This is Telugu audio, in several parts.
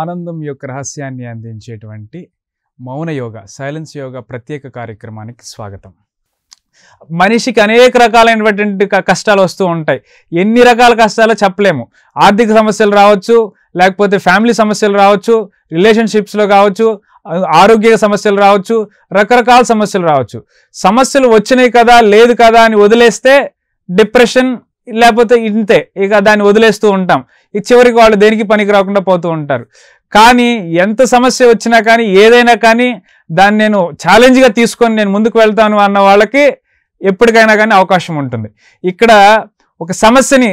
ఆనందం యొక్క రహస్యాన్ని అందించేటువంటి మౌన యోగ సైలెన్స్ యోగ ప్రత్యేక కార్యక్రమానికి స్వాగతం మనిషికి అనేక రకాలైనటువంటి కష్టాలు వస్తూ ఉంటాయి ఎన్ని రకాల కష్టాలో చెప్పలేము ఆర్థిక సమస్యలు రావచ్చు లేకపోతే ఫ్యామిలీ సమస్యలు రావచ్చు రిలేషన్షిప్స్లో కావచ్చు ఆరోగ్య సమస్యలు రావచ్చు రకరకాల సమస్యలు రావచ్చు సమస్యలు వచ్చినాయి కదా లేదు కదా అని వదిలేస్తే డిప్రెషన్ లేకపోతే ఇంతే ఇక దాన్ని వదిలేస్తూ ఉంటాం ఇక చివరికి వాళ్ళు దేనికి పనికి రాకుండా పోతూ ఉంటారు కానీ ఎంత సమస్య వచ్చినా కానీ ఏదైనా కానీ దాన్ని నేను ఛాలెంజ్గా తీసుకొని నేను ముందుకు వెళ్తాను అన్న వాళ్ళకి ఎప్పటికైనా కానీ అవకాశం ఉంటుంది ఇక్కడ ఒక సమస్యని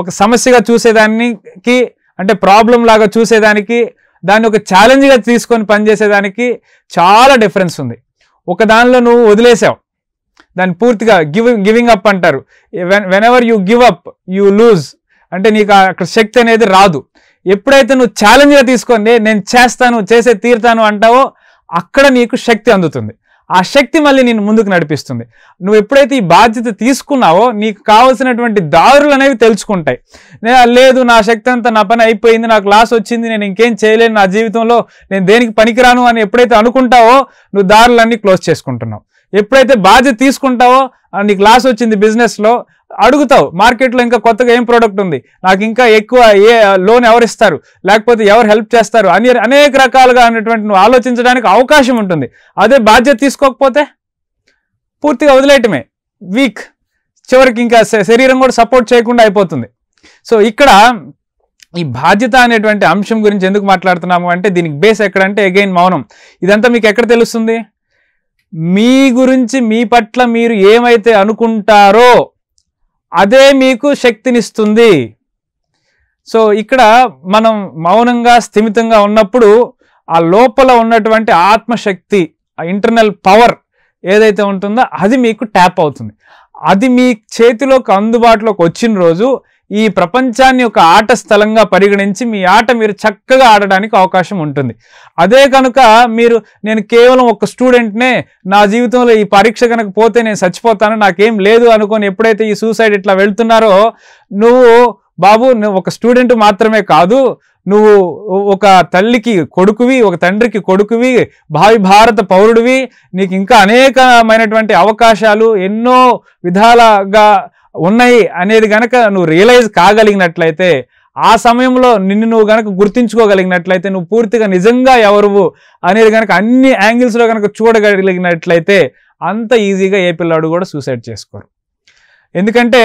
ఒక సమస్యగా చూసేదానికి అంటే ప్రాబ్లం లాగా చూసేదానికి దాన్ని ఒక ఛాలెంజ్గా తీసుకొని పనిచేసేదానికి చాలా డిఫరెన్స్ ఉంది ఒక దానిలో నువ్వు వదిలేసావు దాన్ని పూర్తిగా గివ్ గివింగ్ అప్ అంటారు whenever you give up you lose అంటే నీకు అక్కడ శక్తి అనేది రాదు ఎప్పుడైతే నువ్వు ఛాలెంజ్గా తీసుకొని నేను చేస్తాను చేసే తీరుతాను అంటావో అక్కడ నీకు శక్తి అందుతుంది ఆ శక్తి మళ్ళీ నేను ముందుకు నడిపిస్తుంది నువ్వు ఎప్పుడైతే ఈ బాధ్యత తీసుకున్నావో నీకు కావాల్సినటువంటి దారులు అనేవి తెలుసుకుంటాయి లేదు నా శక్తి అంతా నా పని అయిపోయింది నాకు లాస్ వచ్చింది నేను ఇంకేం చేయలేను నా జీవితంలో నేను దేనికి పనికిరాను అని ఎప్పుడైతే అనుకుంటావో నువ్వు దారులన్నీ క్లోజ్ చేసుకుంటున్నావు ఎప్పుడైతే బాధ్యత తీసుకుంటావో నీకు లాస్ వచ్చింది బిజినెస్లో అడుగుతావు మార్కెట్లో ఇంకా కొత్తగా ఏం ప్రోడక్ట్ ఉంది నాకు ఇంకా ఎక్కువ ఏ లోన్ ఎవరు ఇస్తారు లేకపోతే ఎవరు హెల్ప్ చేస్తారు అని అనేక రకాలుగా అనేటువంటి నువ్వు ఆలోచించడానికి అవకాశం ఉంటుంది అదే బాధ్యత తీసుకోకపోతే పూర్తిగా వదిలేయటమే వీక్ చివరికి ఇంకా శరీరం కూడా సపోర్ట్ చేయకుండా అయిపోతుంది సో ఇక్కడ ఈ బాధ్యత అనేటువంటి అంశం గురించి ఎందుకు మాట్లాడుతున్నాము అంటే దీనికి బేస్ ఎక్కడంటే అగైన్ మౌనం ఇదంతా మీకు ఎక్కడ తెలుస్తుంది మీ గురించి మీ పట్ల మీరు ఏమైతే అనుకుంటారో అదే మీకు శక్తినిస్తుంది సో ఇక్కడ మనం మౌనంగా స్థిమితంగా ఉన్నప్పుడు ఆ లోపల ఉన్నటువంటి ఆత్మశక్తి ఆ ఇంటర్నల్ పవర్ ఏదైతే ఉంటుందో అది మీకు ట్యాప్ అవుతుంది అది మీ చేతిలోకి అందుబాటులోకి వచ్చిన రోజు ఈ ప్రపంచాన్ని ఒక ఆట స్థలంగా పరిగణించి మీ ఆట మీరు చక్కగా ఆడడానికి అవకాశం ఉంటుంది అదే కనుక మీరు నేను కేవలం ఒక స్టూడెంట్నే నా జీవితంలో ఈ పరీక్ష కనుక పోతే నేను చచ్చిపోతాను నాకేం లేదు అనుకొని ఎప్పుడైతే ఈ సూసైడ్ ఇట్లా వెళ్తున్నారో నువ్వు బాబు నువ్వు ఒక స్టూడెంట్ మాత్రమే కాదు నువ్వు ఒక తల్లికి కొడుకువి ఒక తండ్రికి కొడుకువి భావి భారత పౌరుడివి నీకు ఇంకా అనేకమైనటువంటి అవకాశాలు ఎన్నో విధాలుగా ఉన్నాయి అనేది గనక నువ్వు రియలైజ్ కాగలిగినట్లయితే ఆ సమయంలో నిన్ను నువ్వు కనుక గుర్తించుకోగలిగినట్లయితే నువ్వు పూర్తిగా నిజంగా ఎవరు అనేది కనుక అన్ని యాంగిల్స్లో కనుక చూడగలిగినట్లయితే అంత ఈజీగా ఏ పిల్లాడు కూడా సూసైడ్ చేసుకోరు ఎందుకంటే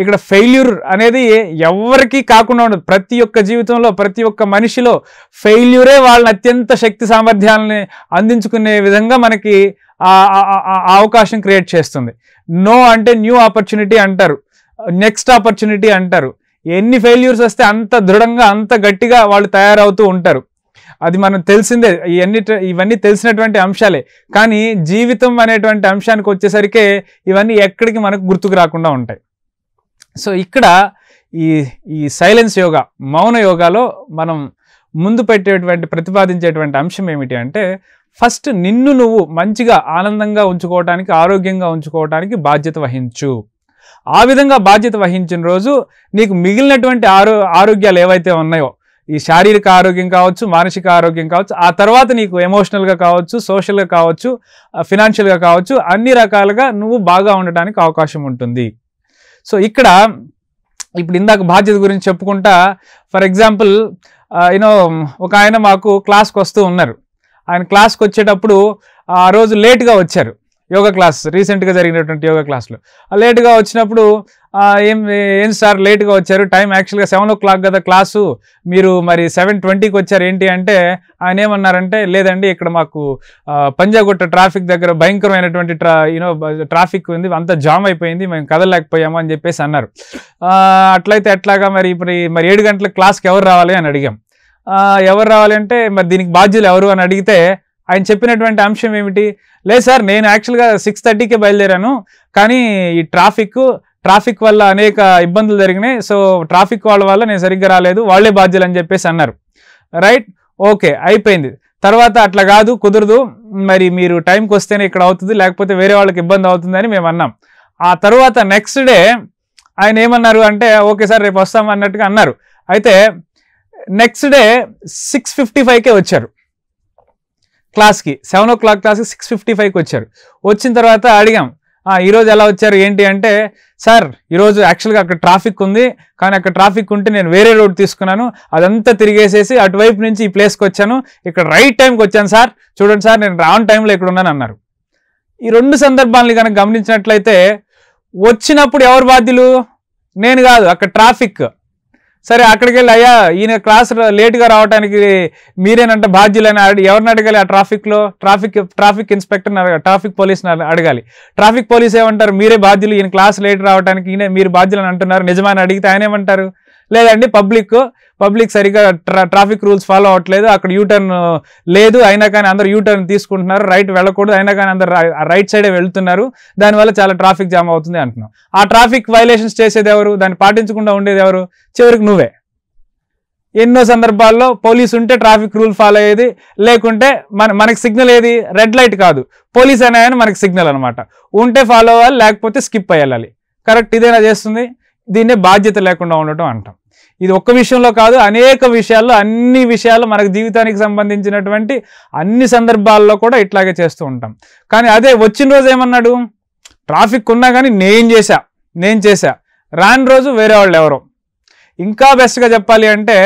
ఇక్కడ ఫెయిల్యూర్ అనేది ఎవరికీ కాకుండా ఉండదు ప్రతి ఒక్క జీవితంలో ప్రతి ఒక్క మనిషిలో ఫెయిల్యూరే వాళ్ళని అత్యంత శక్తి సామర్థ్యాలని అందించుకునే విధంగా మనకి అవకాశం క్రియేట్ చేస్తుంది నో అంటే న్యూ ఆపర్చునిటీ అంటారు నెక్స్ట్ ఆపర్చునిటీ అంటారు ఎన్ని ఫెయిల్యూర్స్ వస్తే అంత దృఢంగా అంత గట్టిగా వాళ్ళు తయారవుతూ ఉంటారు అది మనం తెలిసిందే ఇవన్నీ ఇవన్నీ తెలిసినటువంటి అంశాలే కానీ జీవితం అనేటువంటి అంశానికి వచ్చేసరికి ఇవన్నీ ఎక్కడికి మనకు గుర్తుకు రాకుండా ఉంటాయి సో ఇక్కడ ఈ ఈ సైలెన్స్ యోగా మౌన యోగాలో మనం ముందు పెట్టేటువంటి ప్రతిపాదించేటువంటి అంశం ఏమిటి అంటే ఫస్ట్ నిన్ను నువ్వు మంచిగా ఆనందంగా ఉంచుకోవటానికి ఆరోగ్యంగా ఉంచుకోవటానికి బాధ్యత వహించు ఆ విధంగా బాధ్యత వహించిన రోజు నీకు మిగిలినటువంటి ఆరో ఆరోగ్యాలు ఏవైతే ఉన్నాయో ఈ శారీరక ఆరోగ్యం కావచ్చు మానసిక ఆరోగ్యం కావచ్చు ఆ తర్వాత నీకు ఎమోషనల్గా కావచ్చు సోషల్గా కావచ్చు ఫినాన్షియల్గా కావచ్చు అన్ని రకాలుగా నువ్వు బాగా ఉండటానికి అవకాశం ఉంటుంది సో ఇక్కడ ఇప్పుడు ఇందాక బాధ్యత గురించి చెప్పుకుంటా ఫర్ ఎగ్జాంపుల్ యూనో ఒక ఆయన మాకు క్లాస్కి వస్తూ ఉన్నారు ఆయన క్లాస్కి వచ్చేటప్పుడు ఆ రోజు లేట్గా వచ్చారు యోగా క్లాస్ రీసెంట్గా జరిగినటువంటి యోగా క్లాస్లో లేట్గా వచ్చినప్పుడు ఏం ఏం సార్ లేట్గా వచ్చారు టైం యాక్చువల్గా సెవెన్ ఓ క్లాక్ కదా క్లాసు మీరు మరి సెవెన్ ట్వంటీకి వచ్చారు ఏంటి అంటే ఆయన ఏమన్నారంటే లేదండి ఇక్కడ మాకు పంజాగుట్ట ట్రాఫిక్ దగ్గర భయంకరమైనటువంటి ట్రా యూనో ట్రాఫిక్ ఉంది అంతా జామ్ అయిపోయింది మేము కదలలేకపోయాము అని చెప్పేసి అన్నారు అట్లయితే ఎట్లాగా మరి ఇప్పుడు మరి ఏడు గంటల క్లాస్కి ఎవరు రావాలి అని అడిగాం ఎవరు రావాలి అంటే మరి దీనికి బాధ్యులు ఎవరు అని అడిగితే ఆయన చెప్పినటువంటి అంశం ఏమిటి లేదు సార్ నేను యాక్చువల్గా సిక్స్ థర్టీకే బయలుదేరాను కానీ ఈ ట్రాఫిక్ ట్రాఫిక్ వల్ల అనేక ఇబ్బందులు జరిగినాయి సో ట్రాఫిక్ వాళ్ళ వల్ల నేను సరిగ్గా రాలేదు వాళ్లే బాధ్యులు అని చెప్పేసి అన్నారు రైట్ ఓకే అయిపోయింది తర్వాత అట్లా కాదు కుదరదు మరి మీరు టైంకి వస్తేనే ఇక్కడ అవుతుంది లేకపోతే వేరే వాళ్ళకి ఇబ్బంది అవుతుందని మేము అన్నాం ఆ తర్వాత నెక్స్ట్ డే ఆయన ఏమన్నారు అంటే ఓకే సార్ రేపు వస్తాం అన్నట్టుగా అన్నారు అయితే నెక్స్ట్ డే సిక్స్ ఫిఫ్టీ ఫైవ్కే వచ్చారు క్లాస్కి సెవెన్ ఓ క్లాక్ క్లాస్కి సిక్స్ ఫిఫ్టీ ఫైవ్కి వచ్చారు వచ్చిన తర్వాత అడిగాం ఈరోజు ఎలా వచ్చారు ఏంటి అంటే సార్ ఈరోజు యాక్చువల్గా అక్కడ ట్రాఫిక్ ఉంది కానీ అక్కడ ట్రాఫిక్ ఉంటే నేను వేరే రోడ్ తీసుకున్నాను అదంతా తిరిగేసేసి అటువైపు నుంచి ఈ ప్లేస్కి వచ్చాను ఇక్కడ రైట్ టైంకి వచ్చాను సార్ చూడండి సార్ నేను రాన్ టైంలో ఇక్కడ ఉన్నాను అన్నారు ఈ రెండు సందర్భాలని కనుక గమనించినట్లయితే వచ్చినప్పుడు ఎవరు బాధ్యులు నేను కాదు అక్కడ ట్రాఫిక్ సరే అక్కడికి వెళ్ళి అయ్యా ఈయన క్లాస్ లేట్గా రావడానికి మీరేనంట బాధ్యులని ఎవరిని అడగాలి ఆ ట్రాఫిక్లో ట్రాఫిక్ ట్రాఫిక్ ఇన్స్పెక్టర్ని అడగాలి ట్రాఫిక్ పోలీస్ని అడగాలి ట్రాఫిక్ పోలీస్ ఏమంటారు మీరే బాధ్యులు ఈయన క్లాస్ లేట్ రావడానికి ఈయన మీరు బాధ్యులని అంటున్నారు నిజమాని అడిగితే ఆయన ఏమంటారు లేదండి public public tra traffic rules follow అవ్వట్లేదు అక్కడ యూటర్న్ లేదు అయినా కానీ అందరూ యూటర్న్ తీసుకుంటున్నారు రైట్ వెళ్ళకూడదు అయినా కానీ అందరు రైట్ సైడే వెళ్తున్నారు దానివల్ల చాలా ట్రాఫిక్ జామ్ అవుతుంది అంటున్నాం ఆ ట్రాఫిక్ వైలేషన్స్ చేసేది ఎవరు దాన్ని పాటించకుండా ఉండేది ఎవరు చివరికి నువ్వే ఎన్నో సందర్భాల్లో పోలీస్ ఉంటే ట్రాఫిక్ రూల్ ఫాలో అయ్యేది లేకుంటే మన మనకి సిగ్నల్ ఏది రెడ్ లైట్ కాదు పోలీస్ అనే మనకి సిగ్నల్ అనమాట ఉంటే ఫాలో అవ్వాలి లేకపోతే స్కిప్ అయ్యాలి కరెక్ట్ ఇదేనా చేస్తుంది దీన్నే బాధ్యత లేకుండా ఉండటం అంటాం ఇది ఒక్క విషయంలో కాదు అనేక విషయాల్లో అన్ని విషయాలు మనకు జీవితానికి సంబంధించినటువంటి అన్ని సందర్భాల్లో కూడా ఇట్లాగే చేస్తూ ఉంటాం కానీ అదే వచ్చిన రోజు ఏమన్నాడు ట్రాఫిక్ ఉన్నా కానీ నేను చేశా నేను చేశా రాని రోజు వేరే వాళ్ళు ఎవరో ఇంకా బెస్ట్గా చెప్పాలి అంటే